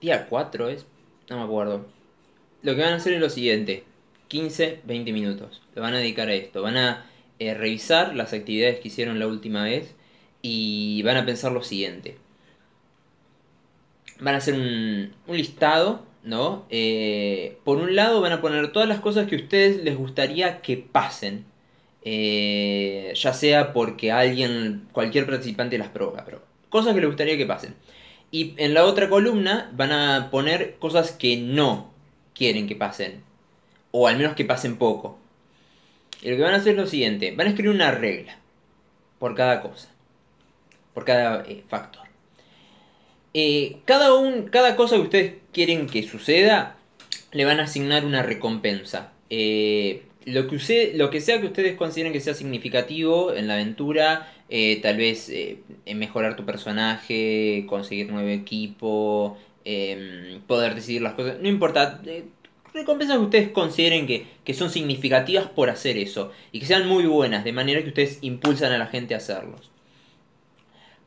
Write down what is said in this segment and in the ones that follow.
Día 4 es. No me acuerdo. Lo que van a hacer es lo siguiente: 15, 20 minutos. Lo van a dedicar a esto. Van a eh, revisar las actividades que hicieron la última vez y van a pensar lo siguiente. Van a hacer un, listado, ¿no? Eh, por un lado van a poner todas las cosas que a ustedes les gustaría que pasen. Eh, ya sea porque alguien, cualquier participante las provoca, pero cosas que les gustaría que pasen. Y en la otra columna van a poner cosas que no quieren que pasen. O al menos que pasen poco. Y lo que van a hacer es lo siguiente. Van a escribir una regla. Por cada cosa. Por cada eh, factor. Eh, cada, un, cada cosa que ustedes quieren que suceda. Le van a asignar una recompensa. Eh, lo que, lo que sea que ustedes consideren que sea significativo en la aventura, eh, tal vez eh, mejorar tu personaje, conseguir nuevo equipo, em, poder decidir las cosas, no importa, eh, recompensas que ustedes consideren que, que, son significativas por hacer eso y que sean muy buenas, de manera que ustedes impulsan a la gente a hacerlos.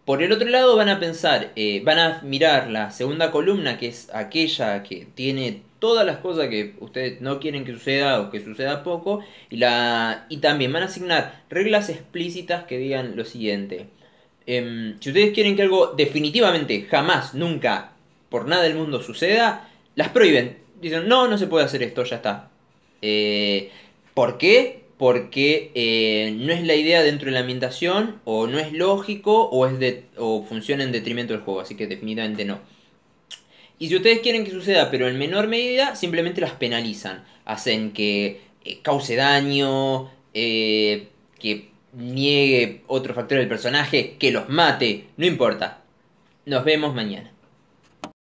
Por el otro lado van a pensar, van a mirar la segunda columna, que es aquella que tiene todas las cosas que ustedes no quieren que suceda o que suceda poco y, la, y también van a asignar reglas explícitas que digan lo siguiente. Em, si ustedes quieren que algo definitivamente, jamás, nunca, por nada del mundo suceda, las prohíben. Dicen, no, no se puede hacer esto, ya está. Eh, ¿Por qué? Porque eh, no es la idea dentro de la ambientación, o no es lógico, o, es de, o funciona en detrimento del juego, así que definitivamente no. Y si ustedes quieren que suceda, pero en menor medida, simplemente las penalizan. Hacen que eh, cause daño, eh, que niegue otro factor del personaje, que los mate, no importa. Nos vemos mañana.